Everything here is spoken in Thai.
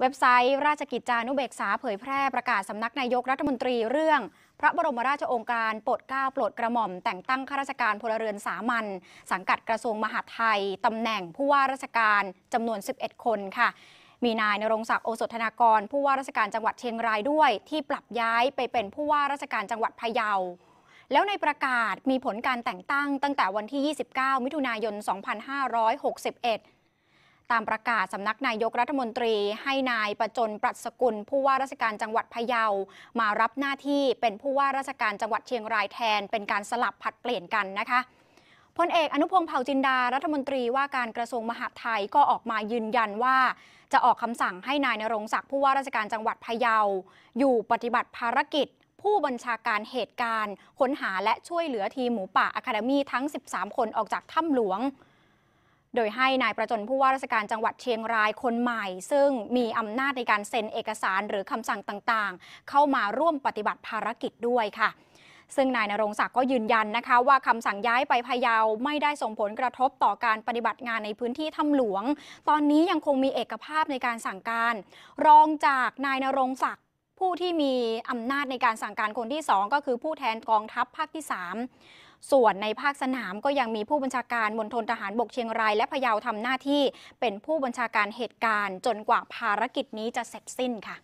เว็บไซต์ ราชกิจจานุเบกษาเผยแพร่ประกาศสำนักนายกรัฐมนตรีเรื่อง พระบรมราชโองการโปรดเกล้าโปรดกระหม่อม แต่งตั้งข้าราชการพลเรือนสามัญสังกัดกระทรวงมหาดไทย ตำแหน่งผู้ว่าราชการจำนวน 11 คนค่ะ มีนายนรงศักดิ์โอสถธนากร ผู้ว่าราชการจังหวัดเชียงรายด้วย ที่ปรับย้ายไปเป็นผู้ว่าราชการจังหวัดพะเยา แล้วในประกาศมีผลการแต่งตั้งตั้งแต่วันที่ 29 มิถุนายน 2561ตามประกาศสำนักนายกรัฐมนตรีให้นายประจนปรัชกุลผู้ว่าราชการจังหวัดพะเยามารับหน้าที่เป็นผู้ว่าราชการจังหวัดเชียงรายแทน เป็นการสลับผัดเปลี่ยนกันนะคะพลเอกอนุพงศ์เผ่าจินดารัฐมนตรีว่าการกระทรวงมหาดไทยก็ออกมายืนยันว่าจะออกคำสั่งให้นายนรงศักดิ์ผู้ว่าราชการจังหวัดพะเยา อยู่ปฏิบัติภารกิจ ผู้บัญชาการเหตุการณ์ ค้นหาและช่วยเหลือทีมหมูป่าอะคาเดมีทั้ง 13 คนออกจากถ้ำหลวงโดยให้นายประจนผู้ว่าราชการจังหวัดเชียงรายคนใหม่ ซึ่งมีอำนาจในการ เซ็นเอกสารหรือคำสั่งต่างๆ เข้ามาร่วมปฏิบัติภารกิจด้วยค่ะ ซึ่ง นายนรงศักดิ์ก็ยืนยัน นะคะ ว่าคำสั่งย้ายไปพะเยาไม่ได้ส่งผลกระทบต่อการปฏิบัติงานในพื้นที่ถ้ำหลวง ตอนนี้ยังคงมีเอกภาพในการสั่งการ รองจากนายนรงศักดิ์ผู้ที่มีอำนาจในการสั่งการคนที่ 2 ก็คือผู้แทนกองทัพภาคที่ 3 ส่วนในภาคสนามก็ยังมีผู้บัญชาการมณฑลทหารบกเชียงราย และพะเยาทำหน้าที่เป็นผู้บัญชาการเหตุการณ์จนกว่าภารกิจนี้จะเสร็จสิ้นค่ะ